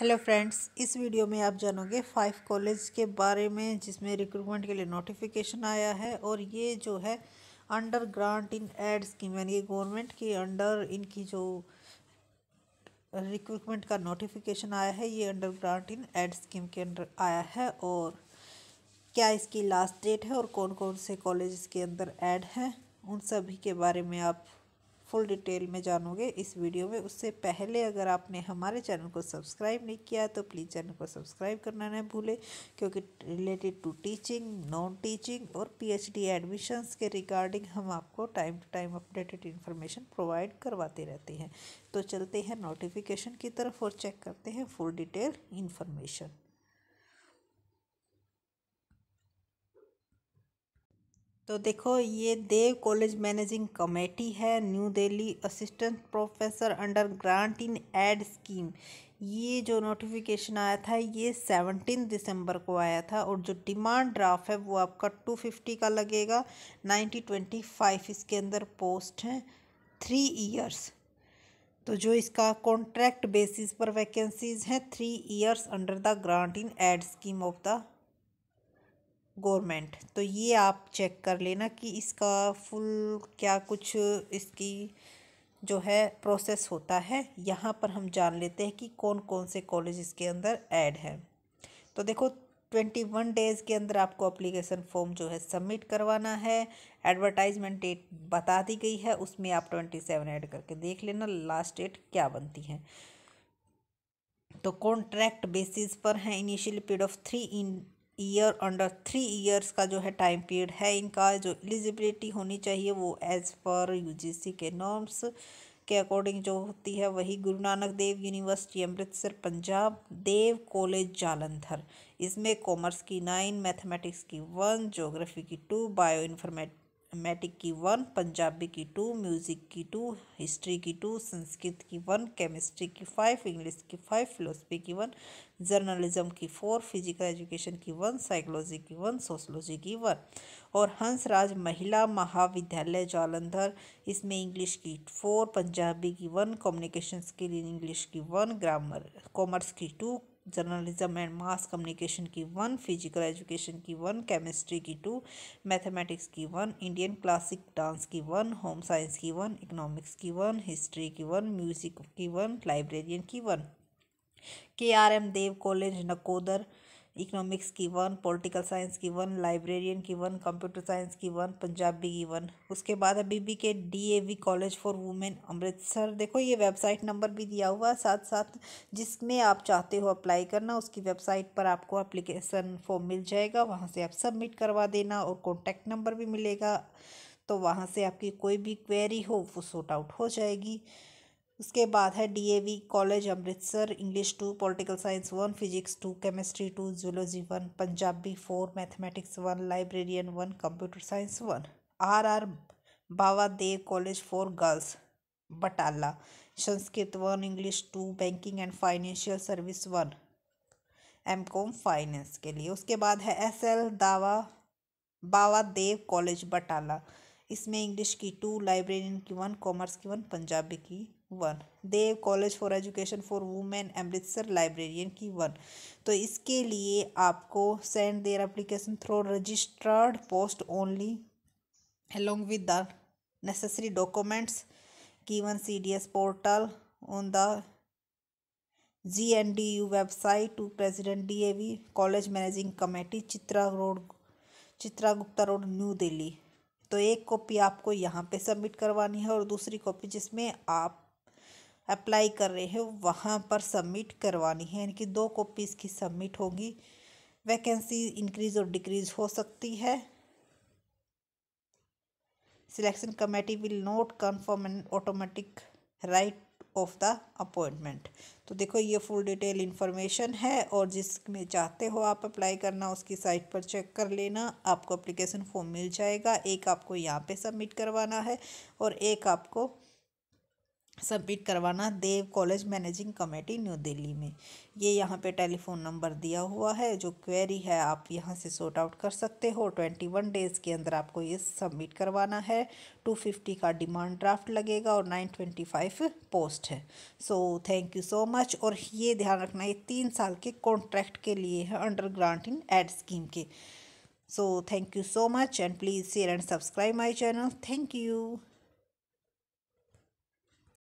hello friends इस video में आप जानोगे फाइव कॉलेज के बारे में जिसमें रिक्रूटमेंट के लिए नोटिफिकेशन आया है और ये जो है under grant in aid scheme यानी गवर्नमेंट के अंडर इनकी जो रिक्रूटमेंट का नोटिफिकेशन आया है ये under grant in aid scheme के अंडर आया है और क्या इसकी लास्ट डेट है और कौन कौन से कॉलेज इसके अंदर एड हैं उन सभी के बारे में आप फुल डिटेल में जानोगे इस वीडियो में उससे पहले अगर आपने हमारे चैनल को सब्सक्राइब नहीं किया तो प्लीज़ चैनल को सब्सक्राइब करना ना भूलें क्योंकि related to teaching non teaching और पीएचडी एडमिशन्स के रिगार्डिंग हम आपको time to time updated information provide करवाते रहते हैं तो चलते हैं नोटिफिकेशन की तरफ और चेक करते हैं फुल डिटेल इन्फॉर्मेशन तो देखो ये देव कॉलेज मैनेजिंग कमेटी है New Delhi assistant professor under grant in aid scheme ये जो नोटिफिकेशन आया था ये सेवनटीन दिसंबर को आया था और जो डिमांड ड्राफ्ट है वो आपका टू फिफ्टी का लगेगा नाइन्टी ट्वेंटी फाइव इसके अंदर पोस्ट हैं थ्री ईयर्स तो जो इसका कॉन्ट्रैक्ट बेसिस पर वैकेंसीज़ हैं three years under the grant in aid scheme of the government तो ये आप चेक कर लेना कि इसका फुल क्या कुछ इसकी जो है प्रोसेस होता है यहाँ पर हम जान लेते हैं कि कौन कौन से कॉलेज इसके अंदर ऐड हैं तो देखो ट्वेंटी वन डेज़ के अंदर आपको अप्लीकेशन फॉर्म जो है सबमिट करवाना है एडवर्टाइजमेंट डेट बता दी गई है उसमें आप ट्वेंटी सेवन ऐड करके देख लेना लास्ट डेट क्या बनती है तो कॉन्ट्रैक्ट बेसिस पर हैं initial period of three in year under three years का जो है टाइम पीरियड है इनका जो एलिजिबिलिटी होनी चाहिए वो एज़ पर यूजीसी के नॉर्म्स के अकॉर्डिंग जो होती है वही गुरु नानक देव यूनिवर्सिटी अमृतसर पंजाब देव कॉलेज जालंधर इसमें कॉमर्स की नाइन मैथमेटिक्स की वन जोग्राफी की टू बायो इन्फॉर्मेट मैटिक की वन पंजाबी की टू म्यूज़िक की टू हिस्ट्री की टू संस्कृत की वन केमिस्ट्री की फाइव इंग्लिश की फाइव फिलोसफी की वन जर्नलिज्म की फोर फिजिकल एजुकेशन की वन साइकोलॉजी की वन सोशलॉजी की वन और हंसराज महिला महाविद्यालय जालंधर इसमें इंग्लिश की फोर पंजाबी की वन कम्युनिकेशन स्किल इंग्लिश की वन ग्रामर कॉमर्स की two journalism and mass communication की वन फिजिकल एजुकेशन की वन केमिस्ट्री की टू मैथमेटिक्स की वन इंडियन क्लासिक डांस की वन होम साइंस की वन इकोनॉमिक्स की वन हिस्ट्री की वन म्यूजिक की वन लाइब्रेरियन की one K R M Dev college Nakodar economics की वन पॉलिटिकल साइंस की वन लाइब्रेरियन की वन कंप्यूटर साइंस की वन पंजाबी की वन उसके बाद अभी भी के DAV college for women Amritsar देखो ये वेबसाइट नंबर भी दिया हुआ है साथ साथ जिसमें आप चाहते हो अप्लाई करना उसकी वेबसाइट पर आपको अप्लीकेशन फॉर्म मिल जाएगा वहाँ से आप सबमिट करवा देना और कॉन्टैक्ट नंबर भी मिलेगा तो वहाँ से आपकी कोई भी क्वेरी हो वो सॉर्ट आउट हो जाएगी उसके बाद है DAV college Amritsar English two political science one physics two chemistry two zoology one Punjabi four mathematics one librarian one computer science one R R Baba Dev college for girls Batala Sanskrit one English two banking and financial service one M com finance के लिए उसके बाद है S L दावा बाबा Dev college Batala इसमें English की two librarian की one commerce की वन पंजाबी की one Dev college for education for women Amritsar librarian की वन तो इसके लिए आपको send their application through registered post only with the necessary documents की one C D S portal on the G N D U website to president D A V college managing committee Chitra road Chitra Gupta road New Delhi तो एक copy आपको यहाँ पे submit करवानी है और दूसरी कॉपी जिसमें आप अप्लाई कर रहे हैं वहाँ पर सबमिट करवानी है यानी कि दो कॉपीज़ की सबमिट होगी वैकेंसी इंक्रीज़ और डिक्रीज़ हो सकती है selection committee will not confirm an automatic right of the appointment तो देखो ये फुल डिटेल इन्फॉर्मेशन है और जिसमें चाहते हो आप अप्लाई करना उसकी साइट पर चेक कर लेना आपको अप्लीकेशन फॉर्म मिल जाएगा एक आपको यहाँ पे सबमिट करवाना है और एक आपको सबमिट करवाना Dev college managing committee New Delhi में ये यहाँ पे टेलीफोन नंबर दिया हुआ है जो क्वेरी है आप यहाँ से सॉर्ट आउट कर सकते हो ट्वेंटी वन डेज़ के अंदर आपको ये सबमिट करवाना है टू फिफ्टी का डिमांड ड्राफ्ट लगेगा और नाइन ट्वेंटी फाइव पोस्ट है so thank you so much और ये ध्यान रखना ये तीन साल के कॉन्ट्रैक्ट के लिए है under grant in aid scheme के so thank you so much and please share and subscribe my channel thank you